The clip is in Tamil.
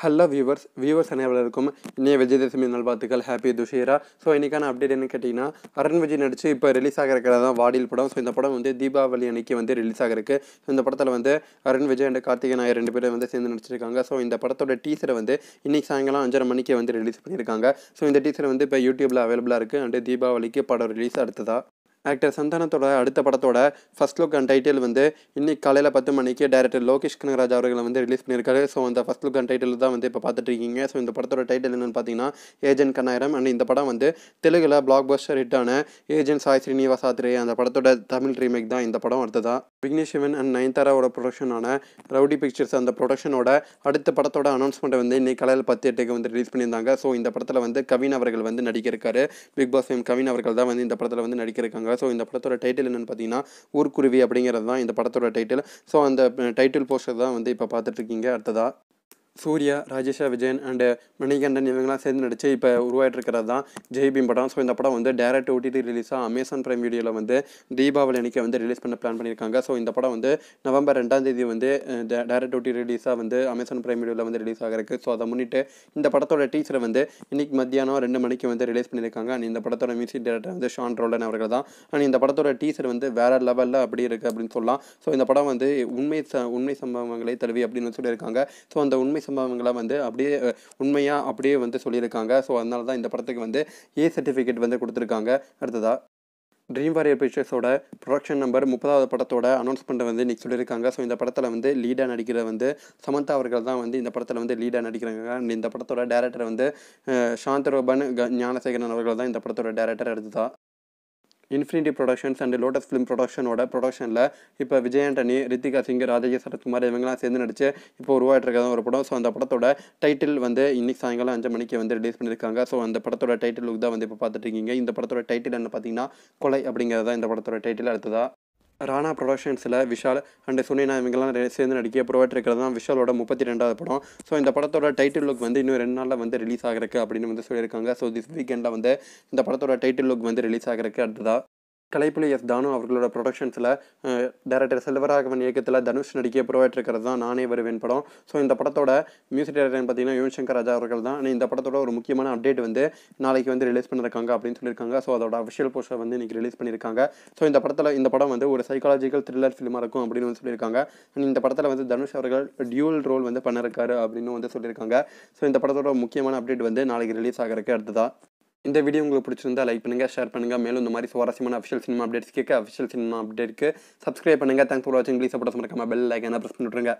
ஹலோ வியூவர்ஸ் வியூவர்ஸ் அனைவருக்கும் இன்னைய விஜயதசமி நல்வாழ்த்துக்கள் ஹாப்பி துஷேரா ஸோ இன்றைக்கான அப்டேட் என்ன கேட்டிங்கன்னா அருண் விஜய் நடித்து இப்போ ரிலீஸ் ஆக தான் வாடியில் படம் ஸோ இந்த படம் வந்து தீபாவளி அன்னைக்கு வந்து ரிலீஸ் ஆகிருக்கு ஸோ இந்த படத்தில் வந்து அருண் விஜய் அண்ட் கார்த்திகை நாயர் ரெண்டு பேரும் வந்து சேர்ந்து நடிச்சிருக்காங்க ஸோ இந்த படத்தோட டீசரை வந்து இன்றைக்கி சாயங்காலம் அஞ்சரை மணிக்கு வந்து ரிலீஸ் பண்ணியிருக்காங்க ஸோ இந்த டீசர் வந்து இப்போ யூடியூப்பில் அவைலபிளாக இருக்குது அண்டு தீபாவளிக்கு படம் ரிலீஸ் அடுத்ததாக ஆக்டர் சந்தானத்தோட அடுத்த படத்தோட ஃபஸ்ட் லுக் அண்ட் டைட்டில் வந்து இன்னைக்கு காலையில் பத்து மணிக்கு டேரக்டர் லோகேஷ் கனகராஜ் அவர்களை வந்து ரிலீஸ் பண்ணியிருக்காரு ஸோ அந்த ஃபஸ்ட் லுக் அண்ட் டைட்டில் தான் வந்து இப்போ பார்த்துட்டு இருக்கீங்க ஸோ இந்த படத்தோட டைட்டில் என்னென்னு பார்த்தீங்கன்னா ஏஜென்ட் கண்ணாயிரம் அண்ட் இந்த படம் வந்து தெலுங்கில் பிளாக் பஸ்டர் ஹிட்டான ஏஜென்ட் சாய் ஸ்ரீனிவாசா அந்த படத்தோட தமிழ் ரீமேக் தான் இந்த படம் தான் விக்னேஷ் சிவன் அண்ட் நயன்தாராவோட ப்ரொடக்ஷனான ரவுடி பிக்சர்ஸ் அந்த ப்ரொடக்ஷனோட அடுத்த படத்தோட அனௌன்ஸ்மெண்ட் வந்து இன்னைக்கு காலையில் பத்து எட்டுக்கு வந்து ரிலீஸ் பண்ணியிருந்தாங்க ஸோ இந்த படத்தில் வந்து கவின் அவர்கள் வந்து நடிக்கிருக்காரு பிக் பாஸ் எம் கவின் அவர்கள் தான் வந்து இந்த படத்தில் வந்து நடிக்கிருக்காங்க ஸோ இந்த படத்தோட டைட்டில் என்னென்னு பார்த்தீங்கன்னா ஊர்க்குருவி அப்படிங்கிறது தான் இந்த படத்தோட டைட்டில் ஸோ அந்த டைட்டில் போஸ்டர் தான் வந்து இப்போ பார்த்துட்ருக்கீங்க அடுத்ததாக சூர்யா ராஜேஷா விஜயன் அண்டு மணிகண்டன் இவங்கெல்லாம் சேர்ந்து நடித்து இப்போ உருவாகிட்டு இருக்கிறது தான் ஜெய்பீம் படம் ஸோ இந்த படம் வந்து டேரக்ட் ஓடிடி ரிலீஸாக அமேசான் பிரைம் வீடியோவில் வந்து தீபாவளி அன்றைக்கி வந்து ரிலீஸ் பண்ண பிளான் பண்ணியிருக்காங்க ஸோ இந்த படம் வந்து நவம்பர் ரெண்டாம் தேதி வந்து டேரக்ட் ஓடி ரிலீஸாக வந்து அமேசான் பிரைம் வீடியோவில் வந்து ரிலீஸ் ஆகிருக்கு ஸோ அதை முன்னிட்டு இந்த படத்தோட டீச்சரை வந்து இன்றைக்கி மத்தியானம் ரெண்டு மணிக்கு வந்து ரிலீஸ் பண்ணியிருக்காங்க அண்ட் இந்த படத்தோட மியூசிக் டேரக்டர் வந்து ஷான் ரோலன் அவர்கள் தான் அண்ட் இந்த படத்தோட டீச்சர் வந்து வேறு லெவலில் அப்படி இருக்குது அப்படின்னு சொல்லலாம் ஸோ இந்த படம் வந்து உண்மை ச உண்மை சம்பவங்களை தழுவி அப்படின்னு சொல்லியிருக்காங்க ஸோ அந்த உண்மை சம்பவங்களை வந்து அப்படியே உண்மையாக அப்படியே வந்து சொல்லியிருக்காங்க ஸோ அதனால தான் இந்த படத்துக்கு வந்து ஏ சர்டிஃபிகேட் வந்து கொடுத்துருக்காங்க அடுத்ததாக ட்ரீம் வாரியர் பிக்சர்ஸோட ப்ரொடக்ஷன் நம்பர் முப்பதாவது படத்தோட அனௌன்ஸ்மெண்ட்டை வந்து இன்றைக்கி சொல்லியிருக்காங்க ஸோ இந்த படத்தில் வந்து லீடாக நடிக்கிற வந்து சமந்தா அவர்கள் தான் வந்து இந்த படத்தில் வந்து லீடாக நடிக்கிறாங்க இந்த படத்தோட டேரக்டர் வந்து சாந்தரோபன் ஞானசேகரன் அவர்கள் தான் இந்த படத்தோட டேரக்டர் எடுத்ததா infinity productions and lotus film ப்ரொடக்ஷனோட ப்ரொடக்ஷனில் இப்போ விஜய் ஆண்டனி ரித்திகா சிங் ராஜகி சரத்குமார் இவங்கெல்லாம் சேர்ந்து நடிச்சு இப்போ உருவாகிட்டு இருக்கிற ஒரு படம் ஸோ அந்த படத்தோட டைட்டில் வந்து இன்னைக்கு சாயங்காலம் அஞ்சு மணிக்கு வந்து ரிலீஸ் பண்ணியிருக்காங்க ஸோ அந்த படத்தோட டைட்டில் லுக் தான் வந்து இப்போ பார்த்துட்டு இருக்கீங்க இந்த படத்தோட டைட்டில் என்ன பார்த்தீங்கன்னா கொலை அப்படிங்கிறது தான் இந்த படத்தோட டைட்டில் அடுத்ததா ராணா ப்ரொடக்ஷன்ஸில் விஷால் அண்ட் சுனினா இவங்கெல்லாம் சேர்ந்து நடிக்க இருக்கிறது தான் விஷாலோட முப்பத்தி ரெண்டாவது படம் ஸோ இந்த படத்தோட டைட்டில் லுக் வந்து இன்னும் ரெண்டு நாளில் வந்து ரிலீஸ் ஆகிறக்கு அப்படின்னு வந்து சொல்லியிருக்காங்க ஸோ திஸ் வீக்கெண்டில் வந்து இந்த படத்தோட டைட்டில் லுக் வந்து ரிலீஸ் ஆகிறக்கு அடுத்ததாக கலைப்புலி எஸ் தானு அவர்களோட ப்ரொடக்ஷன்ஸில் டேரக்டர் செல்வராகவன் இயக்கத்தில் தனுஷ் நடிக்க புறவேற்றிருக்கிறது தான் நானே வருவேன் படம் ஸோ இந்த படத்தோட மியூசிக் டைரக்டர் பார்த்தீங்கன்னா யுவன் சங்கர் ராஜா அவர்கள் தான் இந்த படத்தோட ஒரு முக்கியமான அப்டேட் வந்து நாளைக்கு வந்து ரிலீஸ் பண்ணியிருக்காங்க அப்படின்னு சொல்லியிருக்காங்க ஸோ அதோட அஃபிஷியல் போஸ்டர் வந்து இன்றைக்கி ரிலீஸ் பண்ணியிருக்காங்க ஸோ இந்த படத்தில் இந்த படம் வந்து ஒரு சைக்காலஜிக்கல் த்ரில்லர் ஃபிலிமாக இருக்கும் அப்படின்னு வந்து சொல்லியிருக்காங்க இந்த படத்தில் வந்து தனுஷ் அவர்கள் டியூல் ரோல் வந்து பண்ணிருக்காரு அப்படின்னு வந்து சொல்லியிருக்காங்க ஸோ இந்த படத்தோட முக்கியமான அப்டேட் வந்து நாளைக்கு ரிலீஸ் ஆகிறதுக்கு அடுத்ததாக இந்த வீடியோ உங்களுக்கு பிடிச்சிருந்தா லைக் பண்ணுங்கள் ஷேர் பண்ணுங்கள் மேலும் இந்த மாதிரி சுவாரஸ்யமான அஃபிஷியல் சினிமா அப்டேட்ஸ் கேட்க அஃபிஷியல் சினிமா அப்டேட்டுக்கு சப்ஸ்கிரைப் பண்ணுங்கள் தேங்க்ஸ் ஃபார் வாட்சிங் ப்ளீஸ் சப்போர்ட் மறக்காமல் பெல் லைக் என்ன ப்ரெஸ் பண்ணிவிட்ருங்க